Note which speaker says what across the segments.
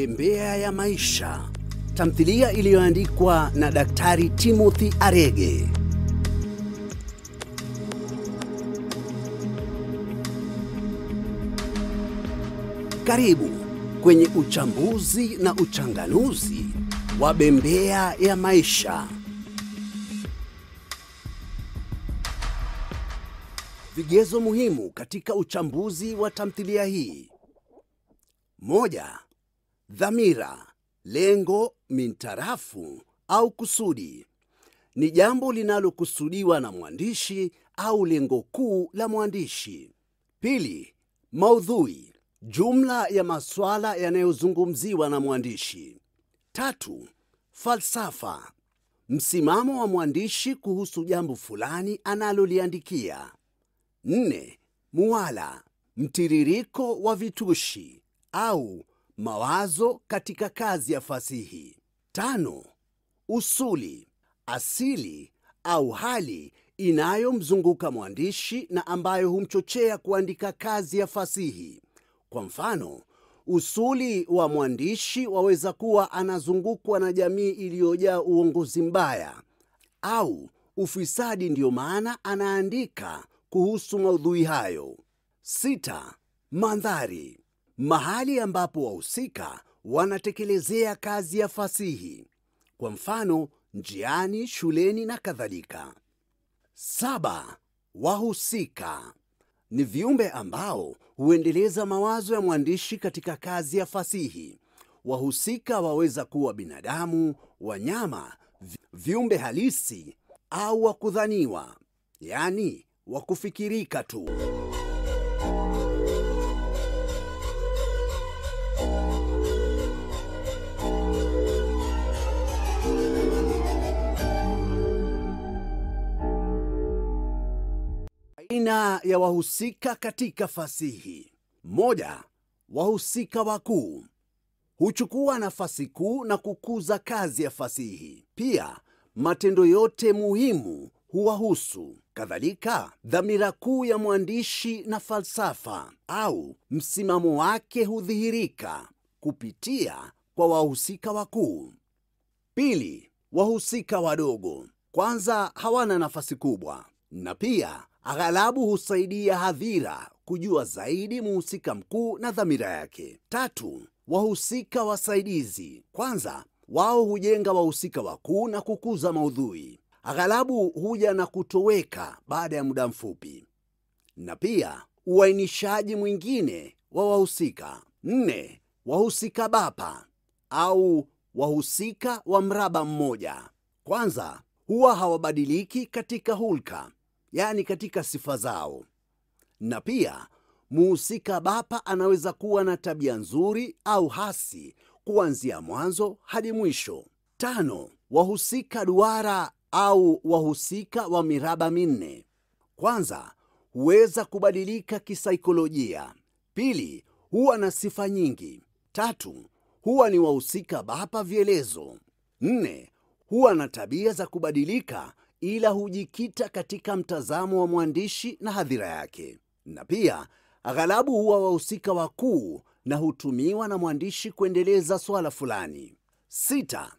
Speaker 1: Bembea ya Maisha, tamthilia iliyoandikwa na Daktari Timothy Arege. Karibu kwenye uchambuzi na uchanganuzi wa Bembea ya Maisha. Vigezo muhimu katika uchambuzi wa tamthilia hii: moja, Dhamira, lengo, mintarafu au kusudi ni jambo linalokusudiwa na mwandishi au lengo kuu la mwandishi. Pili, maudhui, jumla ya masuala yanayozungumziwa na mwandishi. Tatu, falsafa, msimamo wa mwandishi kuhusu jambo fulani analoliandikia. Nne, muwala, mtiririko wa vitushi au mawazo katika kazi ya fasihi. Tano, usuli, asili au hali inayomzunguka mwandishi na ambayo humchochea kuandika kazi ya fasihi. Kwa mfano, usuli wa mwandishi waweza kuwa anazungukwa na jamii iliyojaa uongozi mbaya au ufisadi, ndiyo maana anaandika kuhusu maudhui hayo. Sita, mandhari mahali ambapo wahusika wanatekelezea kazi ya fasihi, kwa mfano njiani, shuleni na kadhalika. Saba, wahusika ni viumbe ambao huendeleza mawazo ya mwandishi katika kazi ya fasihi. Wahusika waweza kuwa binadamu, wanyama, viumbe halisi au wakudhaniwa, yaani wakufikirika tu. aina ya wahusika katika fasihi. Moja, wahusika wakuu huchukua nafasi kuu na kukuza kazi ya fasihi. Pia matendo yote muhimu huwahusu. Kadhalika, dhamira kuu ya mwandishi na falsafa au msimamo wake hudhihirika kupitia kwa wahusika wakuu. Pili, wahusika wadogo kwanza hawana nafasi kubwa na pia aghalabu husaidia hadhira kujua zaidi muhusika mkuu na dhamira yake. Tatu, wahusika wasaidizi. Kwanza, wao hujenga wahusika wakuu na kukuza maudhui. Aghalabu huja na kutoweka baada ya muda mfupi, na pia uainishaji mwingine wa wahusika. Nne, wahusika bapa au wahusika wa mraba mmoja. Kwanza, huwa hawabadiliki katika hulka yaani katika sifa zao. Na pia muhusika bapa anaweza kuwa na tabia nzuri au hasi kuanzia mwanzo hadi mwisho. Tano, wahusika duara au wahusika wa miraba minne. Kwanza, huweza kubadilika kisaikolojia. Pili, huwa na sifa nyingi. Tatu, huwa ni wahusika bapa vielezo. Nne, huwa na tabia za kubadilika ila hujikita katika mtazamo wa mwandishi na hadhira yake, na pia aghalabu huwa wahusika wakuu na hutumiwa na mwandishi kuendeleza swala fulani. Sita,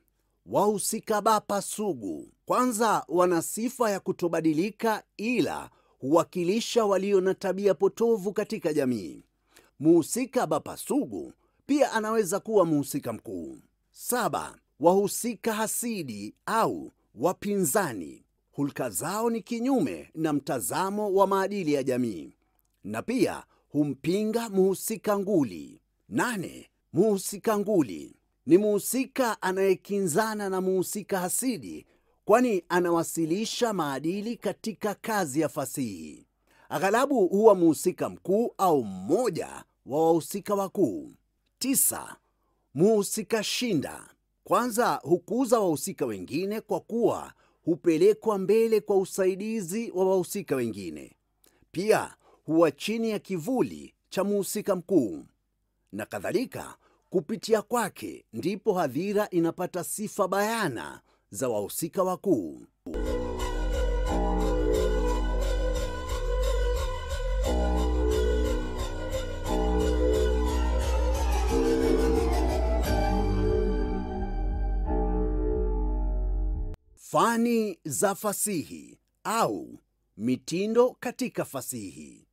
Speaker 1: wahusika bapa sugu. Kwanza, wana sifa ya kutobadilika, ila huwakilisha walio na tabia potovu katika jamii. muhusika bapa sugu pia anaweza kuwa muhusika mkuu. Saba, wahusika hasidi au wapinzani hulka zao ni kinyume na mtazamo wa maadili ya jamii na pia humpinga muhusika nguli. Nane, muhusika nguli ni muhusika anayekinzana na muhusika hasidi, kwani anawasilisha maadili katika kazi ya fasihi. Aghalabu huwa muhusika mkuu au mmoja wa wahusika wakuu. Tisa, muhusika shinda. Kwanza hukuza wahusika wengine kwa kuwa hupelekwa mbele kwa usaidizi wa wahusika wengine. Pia huwa chini ya kivuli cha mhusika mkuu na kadhalika. Kupitia kwake ndipo hadhira inapata sifa bayana za wahusika wakuu. Fani za fasihi au mitindo katika fasihi.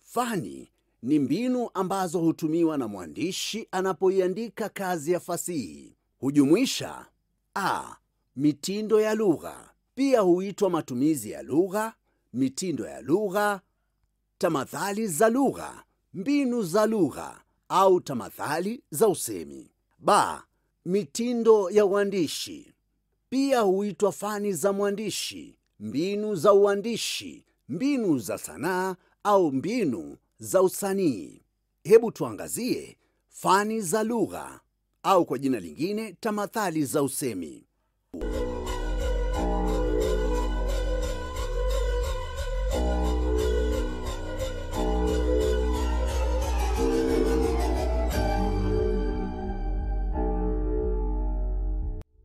Speaker 1: Fani ni mbinu ambazo hutumiwa na mwandishi anapoiandika kazi ya fasihi. Hujumuisha a, mitindo ya lugha, pia huitwa matumizi ya lugha, mitindo ya lugha, tamathali za lugha, mbinu za lugha au tamathali za usemi. Ba, mitindo ya uandishi pia huitwa fani za mwandishi, mbinu za uandishi, mbinu za sanaa au mbinu za usanii. Hebu tuangazie fani za lugha au kwa jina lingine tamathali za usemi.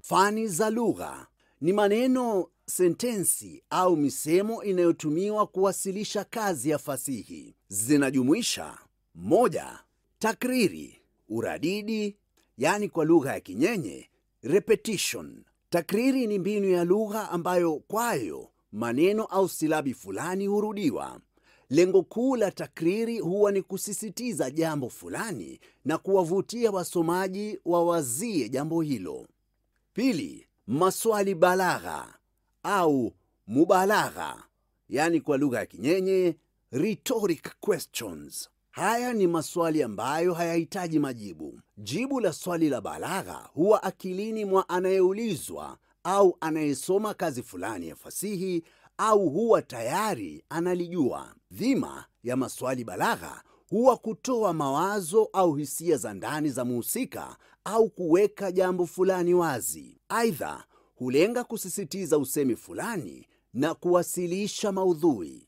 Speaker 1: Fani za lugha ni maneno, sentensi au misemo inayotumiwa kuwasilisha kazi ya fasihi. Zinajumuisha: moja, takriri, uradidi, yani kwa lugha ya Kinyenye repetition. Takriri ni mbinu ya lugha ambayo kwayo maneno au silabi fulani hurudiwa. Lengo kuu la takriri huwa ni kusisitiza jambo fulani na kuwavutia wasomaji wawazie jambo hilo. Pili, maswali balagha au mubalagha, yani kwa lugha ya kinyenye rhetoric questions. Haya ni maswali ambayo hayahitaji majibu. Jibu la swali la balagha huwa akilini mwa anayeulizwa au anayesoma kazi fulani ya fasihi au huwa tayari analijua. Dhima ya maswali balagha huwa kutoa mawazo au hisia za ndani za muhusika au kuweka jambo fulani wazi. Aidha, hulenga kusisitiza usemi fulani na kuwasilisha maudhui.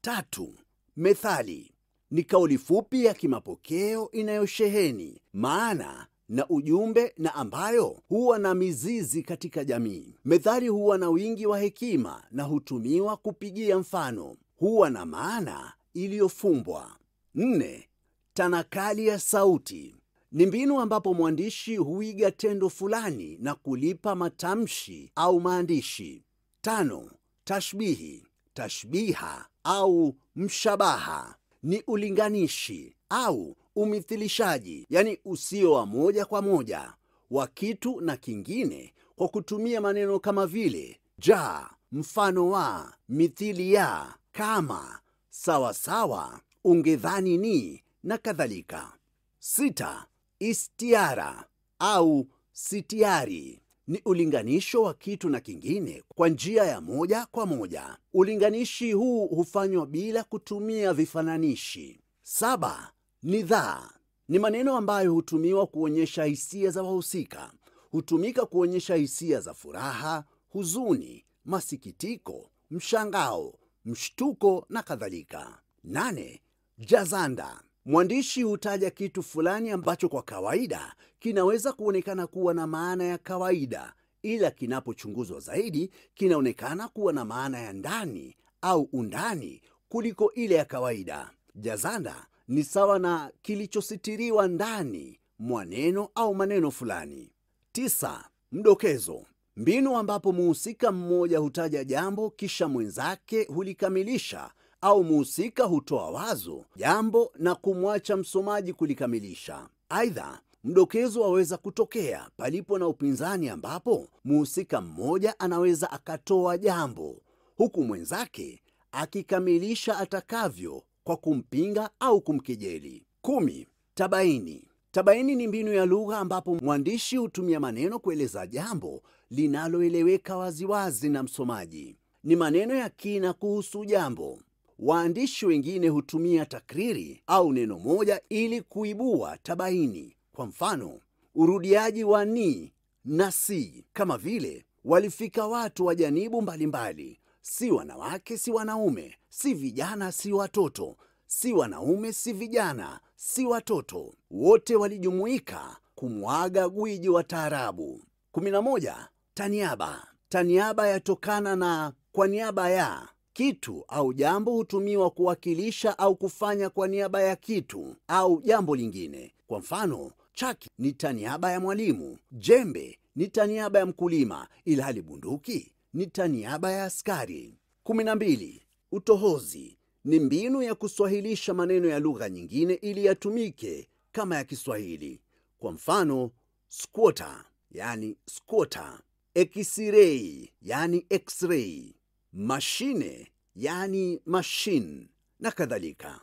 Speaker 1: Tatu, methali ni kauli fupi ya kimapokeo inayosheheni maana na ujumbe na ambayo huwa na mizizi katika jamii. Methali huwa na wingi wa hekima na hutumiwa kupigia mfano, huwa na maana iliyofumbwa. Nne, tanakali ya sauti ni mbinu ambapo mwandishi huiga tendo fulani na kulipa matamshi au maandishi. Tano, tashbihi, tashbiha au mshabaha ni ulinganishi au umithilishaji, yani usio wa moja kwa moja wa kitu na kingine kwa kutumia maneno kama vile ja, mfano wa, mithili ya, kama, sawasawa, ungedhani ni na kadhalika. Sita, istiara au sitiari ni ulinganisho wa kitu na kingine kwa njia ya moja kwa moja. Ulinganishi huu hufanywa bila kutumia vifananishi. Saba, nidhaa ni maneno ambayo hutumiwa kuonyesha hisia za wahusika. Hutumika kuonyesha hisia za furaha, huzuni, masikitiko, mshangao, mshtuko na kadhalika. Nane, Jazanda. Mwandishi hutaja kitu fulani ambacho kwa kawaida kinaweza kuonekana kuwa na maana ya kawaida, ila kinapochunguzwa zaidi kinaonekana kuwa na maana ya ndani au undani kuliko ile ya kawaida. Jazanda ni sawa na kilichositiriwa ndani mwa neno au maneno fulani. Tisa, mdokezo mbinu ambapo muhusika mmoja hutaja jambo kisha mwenzake hulikamilisha au muhusika hutoa wazo, jambo na kumwacha msomaji kulikamilisha. Aidha, mdokezo waweza kutokea palipo na upinzani, ambapo muhusika mmoja anaweza akatoa jambo huku mwenzake akikamilisha atakavyo kwa kumpinga au kumkejeli. Kumi, tabaini. Tabaini ni mbinu ya lugha ambapo mwandishi hutumia maneno kueleza jambo linaloeleweka waziwazi na msomaji. Ni maneno ya kina kuhusu jambo Waandishi wengine hutumia takriri au neno moja ili kuibua tabaini. Kwa mfano, urudiaji wa ni na si, kama vile walifika watu wa janibu mbalimbali, si wanawake si wanaume, si vijana si watoto, si wanaume si vijana, si watoto, wote walijumuika kumwaga gwiji wa taarabu. 11. Taniaba. Taniaba yatokana na kwa niaba ya kitu au jambo hutumiwa kuwakilisha au kufanya kwa niaba ya kitu au jambo lingine. Kwa mfano, chaki ni taniaba ya mwalimu, jembe ni taniaba ya mkulima, ilhali bunduki ni taniaba ya askari. 12. Utohozi ni mbinu ya kuswahilisha maneno ya lugha nyingine ili yatumike kama ya Kiswahili. Kwa mfano, squatter yani squatter, eksirei yani x-ray, mashine yani mashin na kadhalika.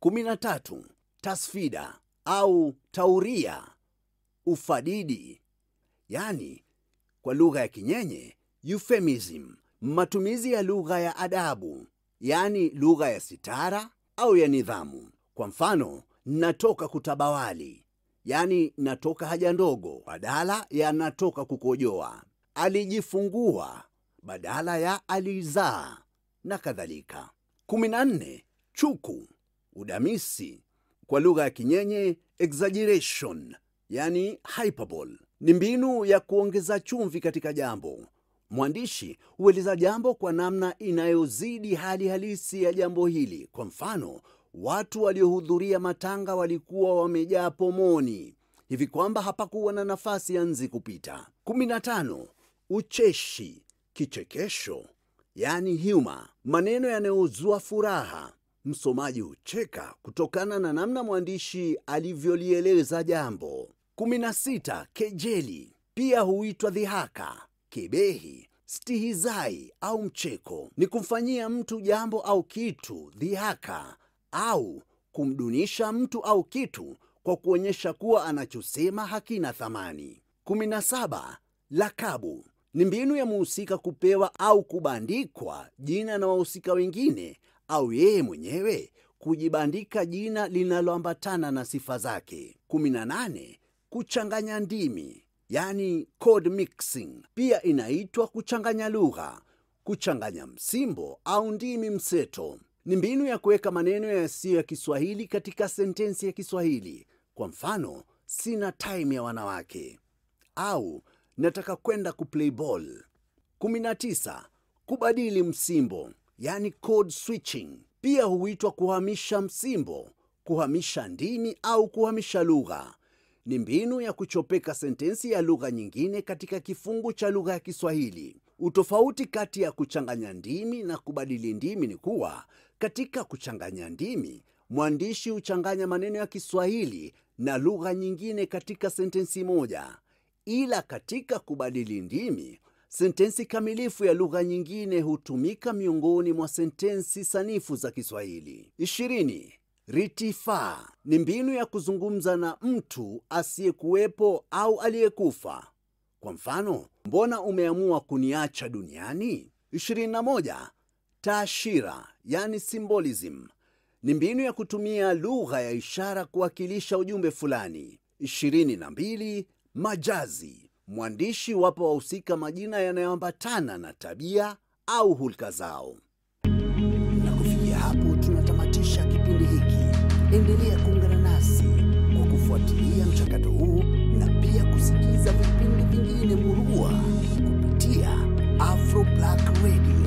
Speaker 1: 13. Tasfida au tauria, ufadidi, yani kwa lugha ya kinyenye euphemism, matumizi ya lugha ya adabu, yani lugha ya sitara au ya nidhamu. Kwa mfano, natoka kutabawali, yani natoka haja ndogo, badala ya natoka kukojoa. Alijifungua badala ya alizaa na kadhalika. 14. Chuku, udamisi, kwa lugha ya kinyenye exaggeration, yani hyperbole, ni mbinu ya kuongeza chumvi katika jambo. Mwandishi hueleza jambo kwa namna inayozidi hali halisi ya jambo hili. Kwa mfano, watu waliohudhuria matanga walikuwa wamejaa pomoni hivi kwamba hapakuwa na nafasi ya nzi kupita. 15. Ucheshi kichekesho, yani humor, maneno yanayozua furaha. Msomaji hucheka kutokana na namna mwandishi alivyolieleza jambo. 16. Kejeli pia huitwa dhihaka, kebehi, stihizai au mcheko. Ni kumfanyia mtu jambo au kitu dhihaka au kumdunisha mtu au kitu kwa kuonyesha kuwa anachosema hakina thamani. 17. Lakabu ni mbinu ya muhusika kupewa au kubandikwa jina na wahusika wengine au yeye mwenyewe kujibandika jina linaloambatana na sifa zake. 18. Kuchanganya ndimi, yani code mixing, pia inaitwa kuchanganya lugha, kuchanganya msimbo au ndimi mseto. Ni mbinu ya kuweka maneno yasiyo ya Kiswahili katika sentensi ya Kiswahili. Kwa mfano, sina time ya wanawake, au nataka kwenda kuplay ball. 19. Kubadili msimbo, yani code switching, pia huitwa kuhamisha msimbo, kuhamisha ndimi au kuhamisha lugha. Ni mbinu ya kuchopeka sentensi ya lugha nyingine katika kifungu cha lugha ya Kiswahili. Utofauti kati ya kuchanganya ndimi na kubadili ndimi ni kuwa katika kuchanganya ndimi, mwandishi huchanganya maneno ya Kiswahili na lugha nyingine katika sentensi moja ila katika kubadili ndimi sentensi kamilifu ya lugha nyingine hutumika miongoni mwa sentensi sanifu za Kiswahili. ishirini. Ritifaa ni mbinu ya kuzungumza na mtu asiyekuwepo au aliyekufa. Kwa mfano, mbona umeamua kuniacha duniani? 21. Taashira yani symbolism ni mbinu ya kutumia lugha ya ishara kuwakilisha ujumbe fulani. 22 majazi, mwandishi wapo wahusika majina yanayoambatana na tabia au hulka zao. Na kufikia hapo tunatamatisha kipindi hiki. Endelea kuungana nasi kwa kufuatilia mchakato huu na pia kusikiza vipindi vingine murua kupitia Afro Black Radio.